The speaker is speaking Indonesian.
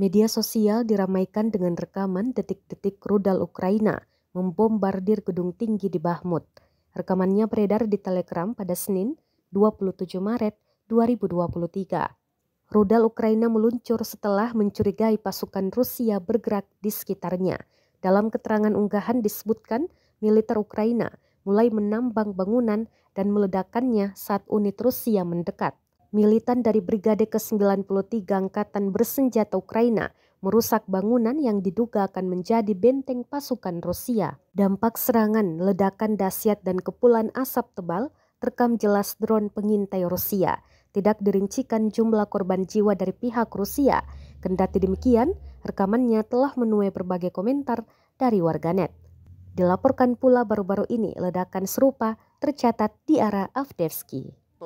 Media sosial diramaikan dengan rekaman detik-detik rudal Ukraina membombardir gedung tinggi di Bahmut. Rekamannya beredar di Telegram pada Senin 27 Maret 2023. Rudal Ukraina meluncur setelah mencurigai pasukan Rusia bergerak di sekitarnya. Dalam keterangan unggahan disebutkan militer Ukraina mulai menambang bangunan dan meledakannya saat unit Rusia mendekat militan dari Brigade ke-93 Angkatan Bersenjata Ukraina merusak bangunan yang diduga akan menjadi benteng pasukan Rusia. Dampak serangan, ledakan dahsyat dan kepulan asap tebal terekam jelas drone pengintai Rusia. Tidak dirincikan jumlah korban jiwa dari pihak Rusia. Kendati demikian, rekamannya telah menuai berbagai komentar dari warganet. Dilaporkan pula baru-baru ini ledakan serupa tercatat di arah Avdevsky.